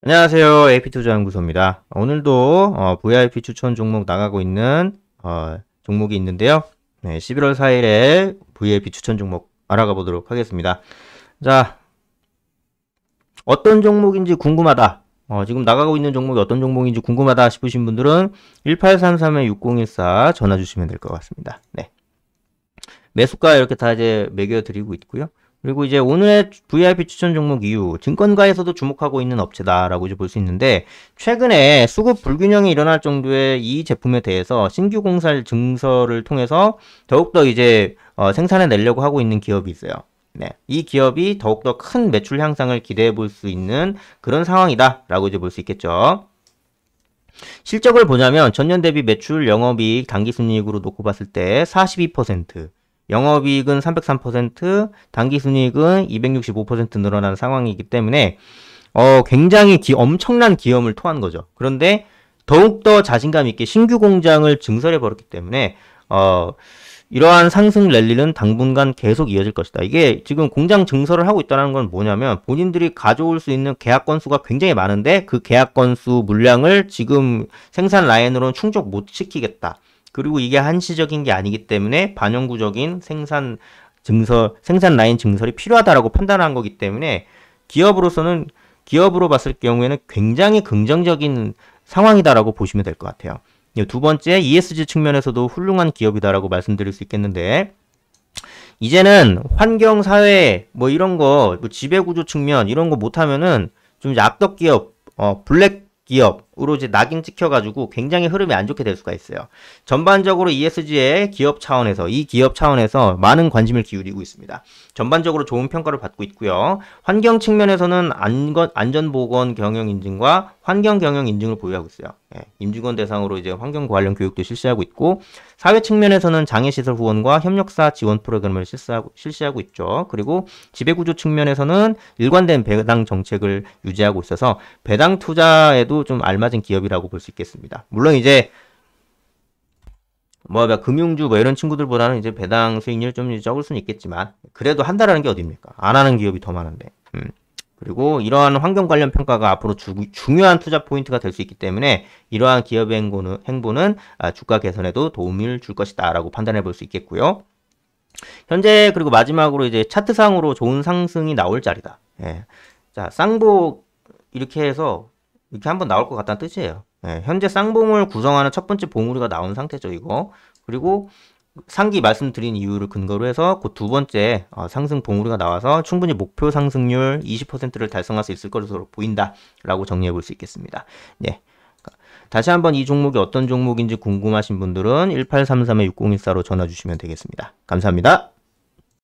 안녕하세요. AP투자연구소입니다. 오늘도 어, VIP 추천 종목 나가고 있는 어, 종목이 있는데요. 네, 11월 4일에 VIP 추천 종목 알아가 보도록 하겠습니다. 자, 어떤 종목인지 궁금하다. 어, 지금 나가고 있는 종목이 어떤 종목인지 궁금하다 싶으신 분들은 1833-6014 전화 주시면 될 것 같습니다. 네. 매수가 이렇게 다 이제 매겨 드리고 있고요. 그리고 이제 오늘의 VIP 추천 종목 이후 증권가에서도 주목하고 있는 업체다라고 이제 볼 수 있는데 최근에 수급 불균형이 일어날 정도의 이 제품에 대해서 신규 공살 증서를 통해서 더욱더 이제 어, 생산해 내려고 하고 있는 기업이 있어요. 네. 이 기업이 더욱더 큰 매출 향상을 기대해 볼 수 있는 그런 상황이다라고 이제 볼 수 있겠죠. 실적을 보자면 전년 대비 매출 영업이익 단기순이익으로 놓고 봤을 때 42%, 영업이익은 303%, 당기순이익은 265% 늘어난 상황이기 때문에 어, 굉장히 기, 엄청난 기염을 토한 거죠. 그런데 더욱더 자신감 있게 신규 공장을 증설해 버렸기 때문에 어, 이러한 상승 랠리는 당분간 계속 이어질 것이다. 이게 지금 공장 증설을 하고 있다는 건 뭐냐면 본인들이 가져올 수 있는 계약 건수가 굉장히 많은데 그 계약 건수 물량을 지금 생산 라인으로는 충족 못 시키겠다. 그리고 이게 한시적인 게 아니기 때문에 반영구적인 생산 증설, 생산 라인 증설이 필요하다라고 판단한 거기 때문에 기업으로서는 기업으로 봤을 경우에는 굉장히 긍정적인 상황이다라고 보시면 될 것 같아요. 예, 두 번째 ESG 측면에서도 훌륭한 기업이다라고 말씀드릴 수 있겠는데 이제는 환경 사회 뭐 이런 거 뭐 지배 구조 측면 이런 거 못하면은 좀 악덕 기업, 어 블랙 기업 으로 이제 낙인 찍혀가지고 굉장히 흐름이 안 좋게 될 수가 있어요. 전반적으로 ESG의 기업 차원에서 이 기업 차원에서 많은 관심을 기울이고 있습니다. 전반적으로 좋은 평가를 받고 있고요. 환경 측면에서는 안건, 안전보건 경영 인증과 환경 경영 인증을 보유하고 있어요. 예, 임직원 대상으로 이제 환경 관련 교육도 실시하고 있고 사회 측면에서는 장애 시설 후원과 협력사 지원 프로그램을 실시하고, 실시하고 있죠. 그리고 지배 구조 측면에서는 일관된 배당 정책을 유지하고 있어서 배당 투자에도 좀 알맞 사라진 기업이라고 볼 수 있겠습니다. 물론 이제 뭐 금융주 뭐 이런 친구들보다는 이제 배당 수익률 좀 적을 수는 있겠지만 그래도 한다라는 게 어딥니까? 안 하는 기업이 더 많은데. 음. 그리고 이러한 환경 관련 평가가 앞으로 주, 중요한 투자 포인트가 될 수 있기 때문에 이러한 기업의 행보는, 행보는 아, 주가 개선에도 도움을 줄 것이다라고 판단해 볼 수 있겠고요. 현재 그리고 마지막으로 이제 차트상으로 좋은 상승이 나올 자리다. 예. 자 쌍복 이렇게 해서 이렇게 한번 나올 것 같다는 뜻이에요. 예, 현재 쌍봉을 구성하는 첫 번째 봉우리가 나온 상태죠, 이거. 그리고 상기 말씀드린 이유를 근거로 해서 그 두 번째 어, 상승 봉우리가 나와서 충분히 목표 상승률 20%를 달성할 수 있을 것으로 보인다라고 정리해 볼 수 있겠습니다. 예. 다시 한번 이 종목이 어떤 종목인지 궁금하신 분들은 1833-6014로 전화 주시면 되겠습니다. 감사합니다.